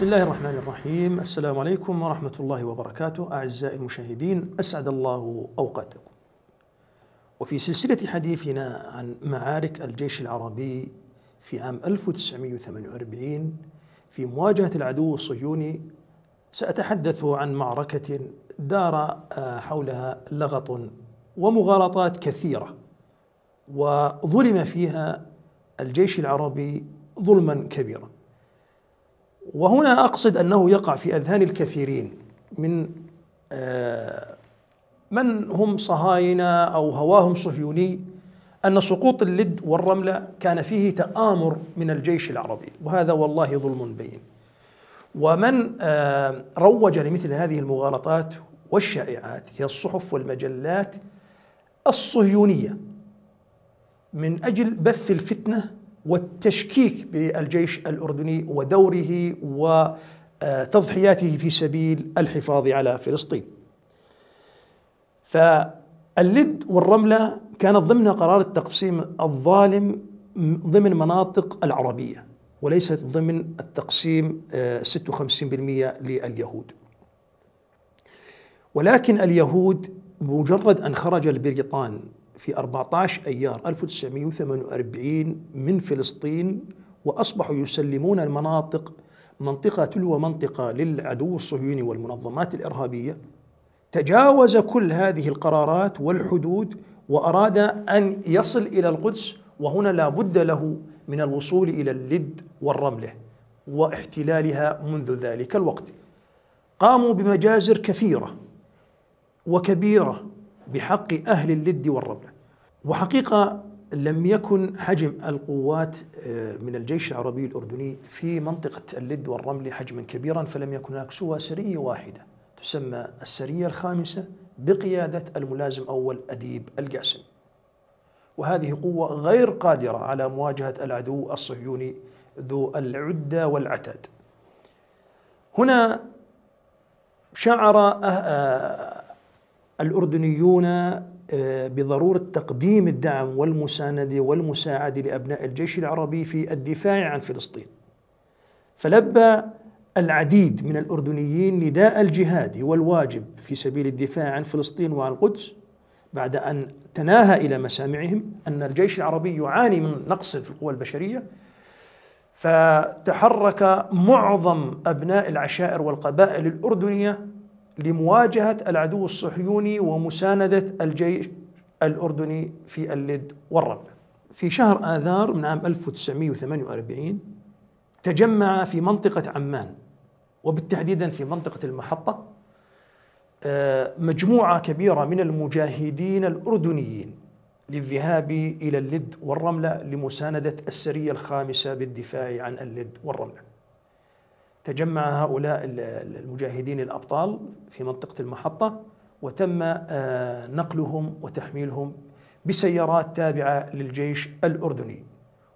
بسم الله الرحمن الرحيم السلام عليكم ورحمة الله وبركاته أعزائي المشاهدين أسعد الله أوقاتكم وفي سلسلة حديثنا عن معارك الجيش العربي في عام 1948 في مواجهة العدو الصهيوني سأتحدث عن معركة دار حولها لغط ومغالطات كثيرة وظلم فيها الجيش العربي ظلما كبيرا وهنا اقصد انه يقع في اذهان الكثيرين من آه، من هم صهاينه او هواهم صهيوني ان سقوط اللد والرمله كان فيه تامر من الجيش العربي وهذا والله ظلم بين ومن آه، روج لمثل هذه المغالطات والشائعات هي الصحف والمجلات الصهيونيه من اجل بث الفتنه والتشكيك بالجيش الاردني ودوره وتضحياته في سبيل الحفاظ على فلسطين. فاللد والرمله كانت ضمن قرار التقسيم الظالم ضمن مناطق العربيه وليست ضمن التقسيم 56% آه، لليهود. ولكن اليهود مجرد ان خرج البريطان في 14 أيار 1948 من فلسطين وأصبحوا يسلمون المناطق منطقة تلو منطقة للعدو الصهيوني والمنظمات الإرهابية تجاوز كل هذه القرارات والحدود وأراد أن يصل إلى القدس وهنا لا بد له من الوصول إلى اللد والرملة واحتلالها منذ ذلك الوقت قاموا بمجازر كثيرة وكبيرة بحق أهل اللد والربلة وحقيقة لم يكن حجم القوات آه، من الجيش العربي الأردني في منطقة اللد والرمل حجما كبيرا فلم يكن هناك سوى سرية واحدة تسمى السرية الخامسة بقيادة الملازم أول أديب القاسم وهذه قوة غير قادرة على مواجهة العدو الصهيوني ذو العدة والعتاد هنا شعر أه، آه، الأردنيون آه، بضرورة تقديم الدعم والمساندة والمساعدة لأبناء الجيش العربي في الدفاع عن فلسطين فلبى العديد من الأردنيين نداء الجهاد والواجب في سبيل الدفاع عن فلسطين وعن القدس بعد أن تناهى إلى مسامعهم أن الجيش العربي يعاني من نقص في القوى البشرية فتحرك معظم أبناء العشائر والقبائل الأردنية لمواجهة العدو الصهيوني ومساندة الجيش الأردني في اللد والرب في شهر آذار من عام 1948 تجمع في منطقة عمان وبالتحديد في منطقة المحطة آه، مجموعة كبيرة من المجاهدين الأردنيين للذهاب إلى اللد والرملة لمساندة السرية الخامسة بالدفاع عن اللد والرملة تجمع هؤلاء المجاهدين الأبطال في منطقة المحطة وتم آه، نقلهم وتحميلهم بسيارات تابعة للجيش الأردني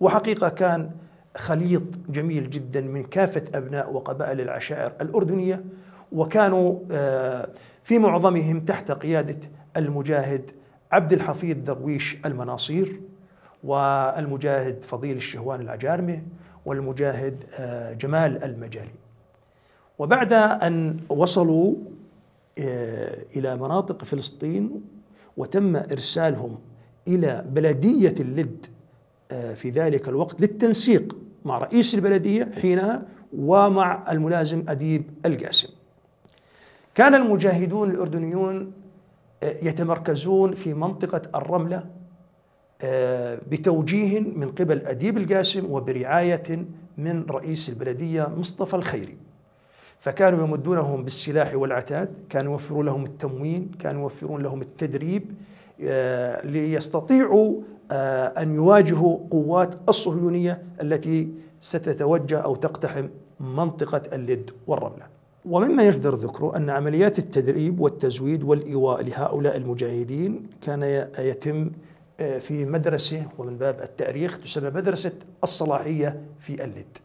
وحقيقة كان خليط جميل جدا من كافة أبناء وقبائل العشائر الأردنية وكانوا آه، في معظمهم تحت قيادة المجاهد عبد الحفيظ درويش المناصير والمجاهد فضيل الشهوان العجارمه والمجاهد آه، جمال المجالي وبعد أن وصلوا آه، إلى مناطق فلسطين وتم إرسالهم إلى بلدية اللد آه، في ذلك الوقت للتنسيق مع رئيس البلدية حينها ومع الملازم أديب القاسم كان المجاهدون الأردنيون يتمركزون في منطقة الرملة آه، بتوجيه من قبل أديب القاسم وبرعاية من رئيس البلدية مصطفى الخيري فكانوا يمدونهم بالسلاح والعتاد كانوا يوفرون لهم التموين كانوا يوفرون لهم التدريب آه، ليستطيعوا آه، أن يواجهوا قوات الصهيونية التي ستتوجه أو تقتحم منطقة اللد والرملة ومما يجدر ذكره أن عمليات التدريب والتزويد والإيواء لهؤلاء المجاهدين كان يتم في مدرسة ومن باب التأريخ تسمى مدرسة الصلاحية في اللد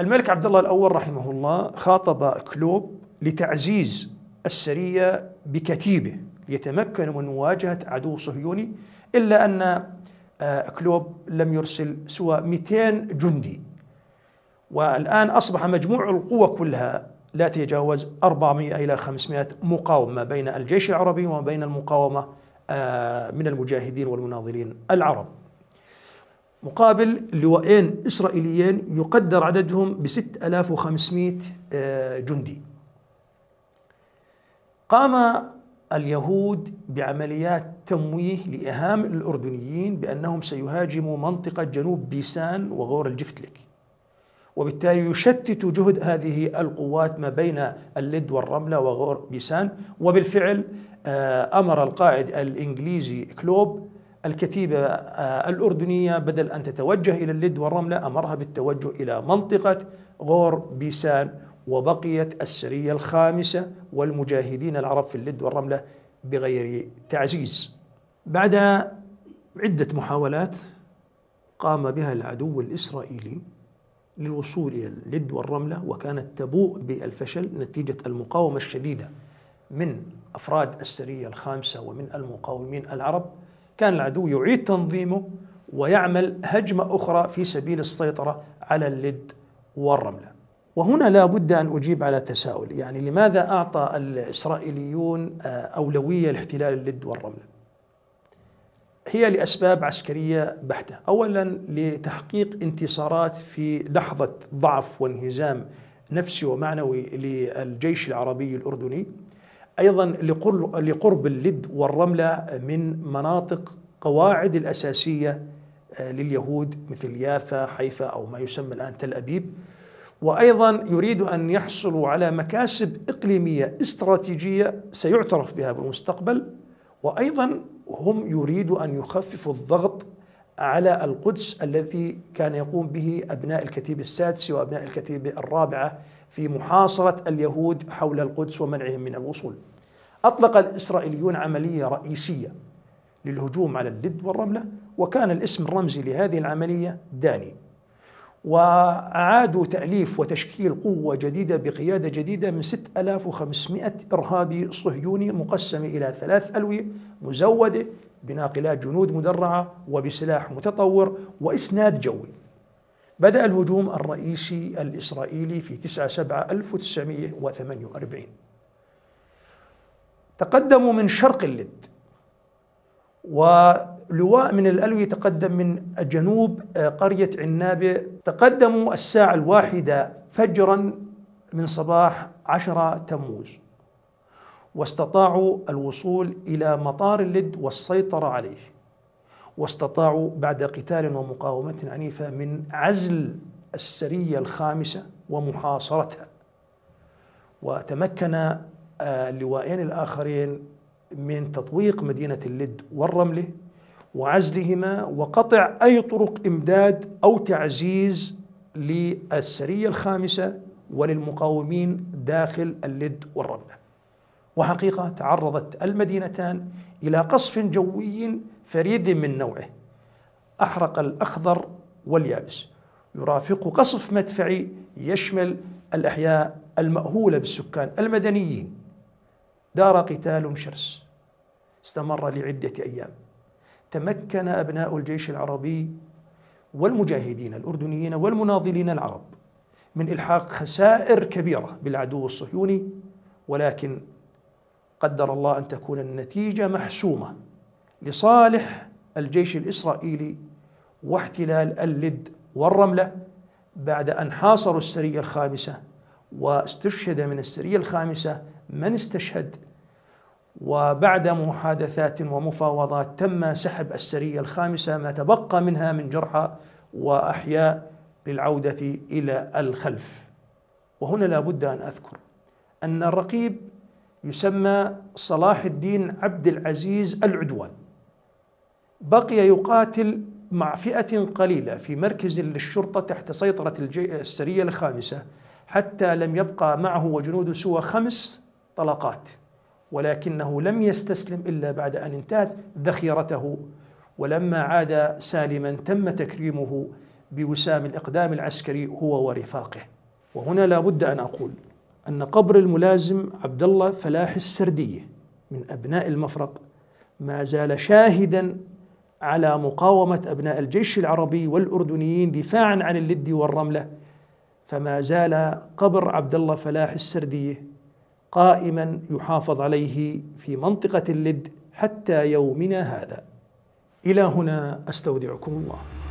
الملك عبد الله الأول رحمه الله خاطب كلوب لتعزيز السرية بكتيبة ليتمكنوا من مواجهة عدو صهيوني إلا أن آه، كلوب لم يرسل سوى 200 جندي والآن أصبح مجموع القوى كلها لا تتجاوز 400 إلى 500 مقاوم ما بين الجيش العربي وما بين المقاومة آه، من المجاهدين والمناضلين العرب مقابل لواءين إسرائيليين يقدر عددهم ب 6500 آه، جندي قام اليهود بعمليات تمويه لإهام الأردنيين بأنهم سيهاجموا منطقة جنوب بيسان وغور الجفتلك وبالتالي يشتت جهد هذه القوات ما بين اللد والرملة وغور بيسان وبالفعل آه، أمر القائد الإنجليزي كلوب الكتيبة آه، الأردنية بدل أن تتوجه إلى اللد والرملة أمرها بالتوجه إلى منطقة غور بيسان وبقيت السرية الخامسة والمجاهدين العرب في اللد والرملة بغير تعزيز بعد عدة محاولات قام بها العدو الإسرائيلي للوصول إلى اللد والرملة وكانت تبوء بالفشل نتيجة المقاومة الشديدة من أفراد السرية الخامسة ومن المقاومين العرب كان العدو يعيد تنظيمه ويعمل هجمة أخرى في سبيل السيطرة على اللد والرملة وهنا لا بد أن أجيب على تساؤل يعني لماذا أعطى الإسرائيليون آه، أولوية لاحتلال اللد والرملة هي لأسباب عسكرية بحتة أولا لتحقيق انتصارات في لحظة ضعف وانهزام نفسي ومعنوي للجيش العربي الأردني أيضا لقرب اللد والرملة من مناطق قواعد الأساسية آه، لليهود مثل يافا حيفا أو ما يسمى الآن تل أبيب وأيضا يريد أن يحصلوا على مكاسب إقليمية استراتيجية سيعترف بها بالمستقبل وأيضا هم يريدوا أن يخففوا الضغط على القدس الذي كان يقوم به أبناء الكتيب السادس وأبناء الكتيب الرابعة في محاصرة اليهود حول القدس ومنعهم من الوصول أطلق الإسرائيليون عملية رئيسية للهجوم على اللد والرملة وكان الاسم الرمزي لهذه العملية داني وأعادوا تأليف وتشكيل قوة جديدة بقيادة جديدة من 6500 إرهابي صهيوني مقسمة إلى ثلاث ألوية مزودة بناقلات جنود مدرعة وبسلاح متطور وإسناد جوي بدأ الهجوم الرئيسي الإسرائيلي في 9 7 1948 تقدموا من شرق اللد و لواء من الألوي تقدم من جنوب آه، قرية عنابة تقدموا الساعة الواحدة فجرا من صباح 10 تموز واستطاعوا الوصول إلى مطار اللد والسيطرة عليه واستطاعوا بعد قتال ومقاومة عنيفة من عزل السرية الخامسة ومحاصرتها وتمكن آه، اللوائين الآخرين من تطويق مدينة اللد والرملة وعزلهما وقطع اي طرق امداد او تعزيز للسريه الخامسه وللمقاومين داخل اللد والرمله. وحقيقه تعرضت المدينتان الى قصف جوي فريد من نوعه. احرق الاخضر واليابس. يرافق قصف مدفعي يشمل الاحياء الماهوله بالسكان المدنيين. دار قتال شرس استمر لعده ايام. تمكن أبناء الجيش العربي والمجاهدين الأردنيين والمناضلين العرب من إلحاق خسائر كبيرة بالعدو الصهيوني ولكن قدر الله أن تكون النتيجة محسومة لصالح الجيش الإسرائيلي واحتلال اللد والرملة بعد أن حاصروا السرية الخامسة واستشهد من السرية الخامسة من استشهد وبعد محادثات ومفاوضات تم سحب السرية الخامسة ما تبقى منها من جرحى وأحياء للعودة إلى الخلف وهنا لا بد أن أذكر أن الرقيب يسمى صلاح الدين عبد العزيز العدوان بقي يقاتل مع فئة قليلة في مركز للشرطة تحت سيطرة السرية الخامسة حتى لم يبقى معه وجنوده سوى خمس طلقات ولكنه لم يستسلم الا بعد ان انتهت ذخيرته ولما عاد سالما تم تكريمه بوسام الاقدام العسكري هو ورفاقه وهنا لا بد ان اقول ان قبر الملازم عبد الله فلاح السرديه من ابناء المفرق ما زال شاهدا على مقاومه ابناء الجيش العربي والاردنيين دفاعا عن اللد والرمله فما زال قبر عبد الله فلاح السرديه قائما يحافظ عليه في منطقه اللد حتى يومنا هذا الى هنا استودعكم الله